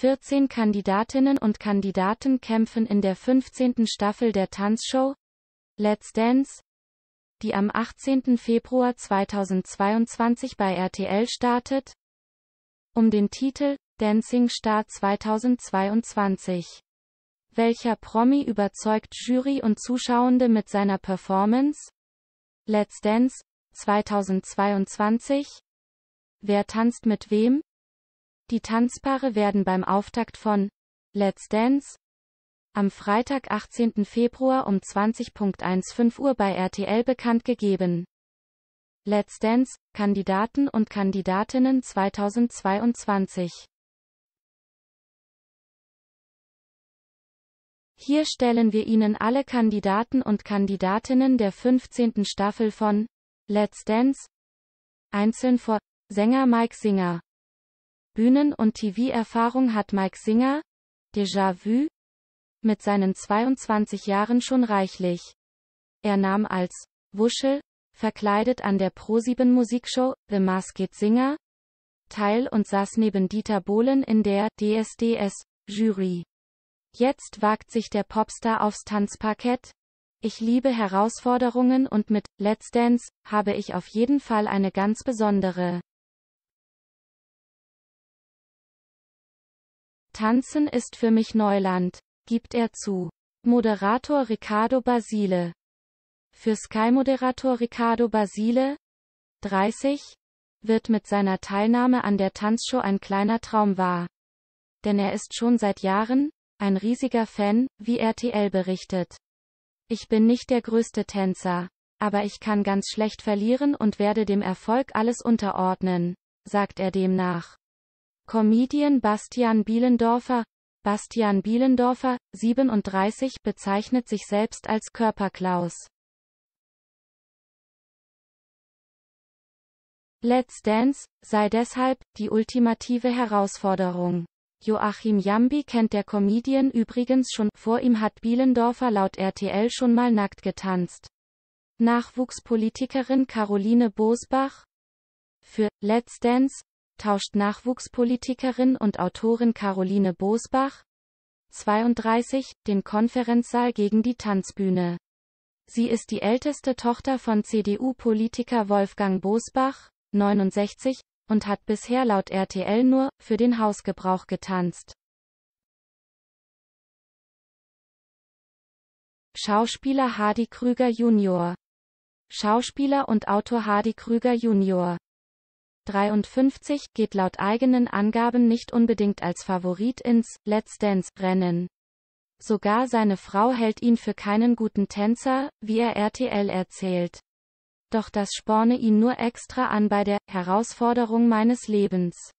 14 Kandidatinnen und Kandidaten kämpfen in der 15. Staffel der Tanzshow Let's Dance, die am 18. Februar 2022 bei RTL startet, um den Titel Dancing Star 2022. Welcher Promi überzeugt Jury und Zuschauende mit seiner Performance? Let's Dance 2022. Wer tanzt mit wem? Die Tanzpaare werden beim Auftakt von Let's Dance am Freitag, 18. Februar um 20.15 Uhr bei RTL bekannt gegeben. Let's Dance, Kandidaten und Kandidatinnen 2022. Hier stellen wir Ihnen alle Kandidaten und Kandidatinnen der 15. Staffel von Let's Dance einzeln vor. Sänger Mike Singer Bühnen- und TV-Erfahrung hat Mike Singer, Déjà-vu, mit seinen 22 Jahren schon reichlich. Er nahm als Wuschel, verkleidet an der ProSieben Musikshow The Masked Singer teil und saß neben Dieter Bohlen in der DSDS Jury. Jetzt wagt sich der Popstar aufs Tanzparkett. Ich liebe Herausforderungen und mit Let's Dance habe ich auf jeden Fall eine ganz besondere Tanzen ist für mich Neuland, gibt er zu. Moderator Ricardo Basile. Für Sky-Moderator Ricardo Basile, 30, wird mit seiner Teilnahme an der Tanzshow ein kleiner Traum wahr. Denn er ist schon seit Jahren ein riesiger Fan, wie RTL berichtet. Ich bin nicht der größte Tänzer, aber ich kann ganz schlecht verlieren und werde dem Erfolg alles unterordnen, sagt er demnach. Comedian Bastian Bielendorfer Bastian Bielendorfer, 37, bezeichnet sich selbst als Körperklaus. Let's Dance sei deshalb die ultimative Herausforderung. Joachim Jambi kennt der Comedian übrigens schon, vor ihm hat Bielendorfer laut RTL schon mal nackt getanzt. Nachwuchspolitikerin Caroline Bosbach für Let's Dance tauscht Nachwuchspolitikerin und Autorin Caroline Bosbach, 32, den Konferenzsaal gegen die Tanzbühne. Sie ist die älteste Tochter von CDU-Politiker Wolfgang Bosbach, 69, und hat bisher laut RTL nur für den Hausgebrauch getanzt. Schauspieler Hardy Krüger Jr. Schauspieler und Autor Hardy Krüger Jr. 53 geht laut eigenen Angaben nicht unbedingt als Favorit ins Let's Dance Rennen. Sogar seine Frau hält ihn für keinen guten Tänzer, wie er RTL erzählt. Doch das sporne ihn nur extra an bei der Herausforderung meines Lebens.